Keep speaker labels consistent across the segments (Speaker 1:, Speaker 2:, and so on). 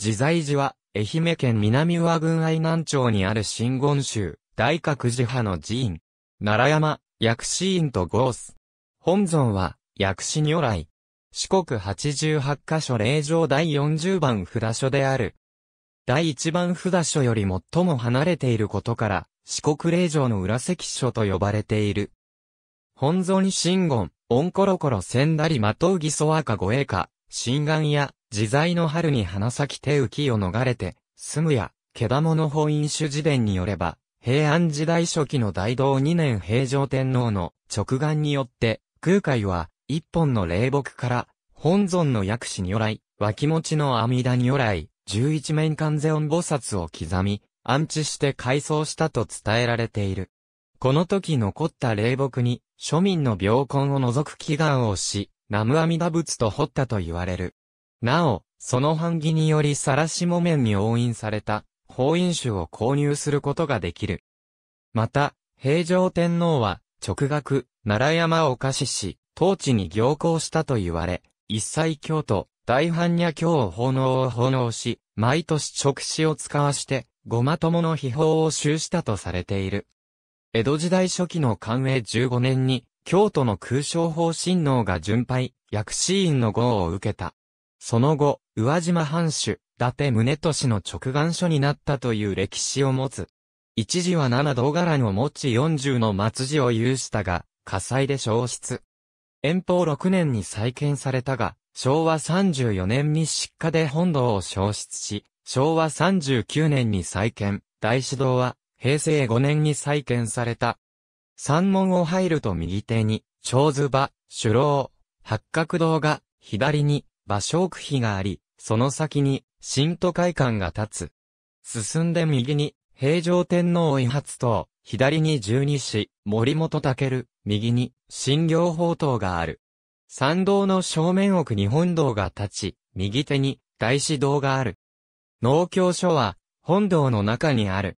Speaker 1: 自在寺は、愛媛県南上郡愛南町にある新言宗、大覚寺派の寺院。奈良山、薬師院と合ス。本尊は、薬師如来。四国八十八カ所霊場第四十番札所である。第一番札所より最も離れていることから、四国霊場の裏関所と呼ばれている。本尊真言、オンコロコロ千だりまとうぎそわかごえか、新願や、自在の春に花咲き手浮きを逃れて、住むや、けだもの本因主事伝によれば、平安時代初期の大道2年平城天皇の直眼によって、空海は、一本の霊木から、本尊の薬師如来、脇持ちの阿弥陀如来、十一面観世音菩薩を刻み、安置して改装したと伝えられている。この時残った霊木に、庶民の病根を除く祈願をし、南無阿弥陀仏と彫ったと言われる。なお、その版木により晒し木綿に押印された、法印種を購入することができる。また、平城天皇は、直学、奈良山を貸しし、当地に行幸したと言われ、一切京都、大般若京を奉納を奉納し、毎年直使を使わして、ごま友の秘宝を収したとされている。江戸時代初期の寛永15年に、京都の空将法親王が巡拝、薬師院の号を受けた。その後、宇和島藩主、伊達宗俊の直眼書になったという歴史を持つ。一時は七道柄のを持ち四十の末字を有したが、火災で消失。遠方六年に再建されたが、昭和三十四年に失火で本堂を消失し、昭和三十九年に再建、大師堂は平成五年に再建された。三門を入ると右手に、長図場、首郎、八角堂が、左に、馬区碑があり、その先に、新都会館が立つ。進んで右に、平城天皇威発塔、左に十二子、森本武、右に、新行宝塔がある。参道の正面奥に本堂が立ち、右手に、大師堂がある。農協所は、本堂の中にある。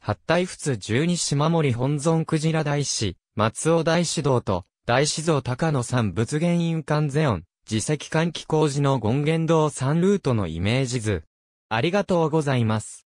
Speaker 1: 八体仏十二島守本尊クジラ大師、松尾大師堂と、大師像高野山仏元院観世音、自石換気工事の権現堂3ルートのイメージ図。ありがとうございます。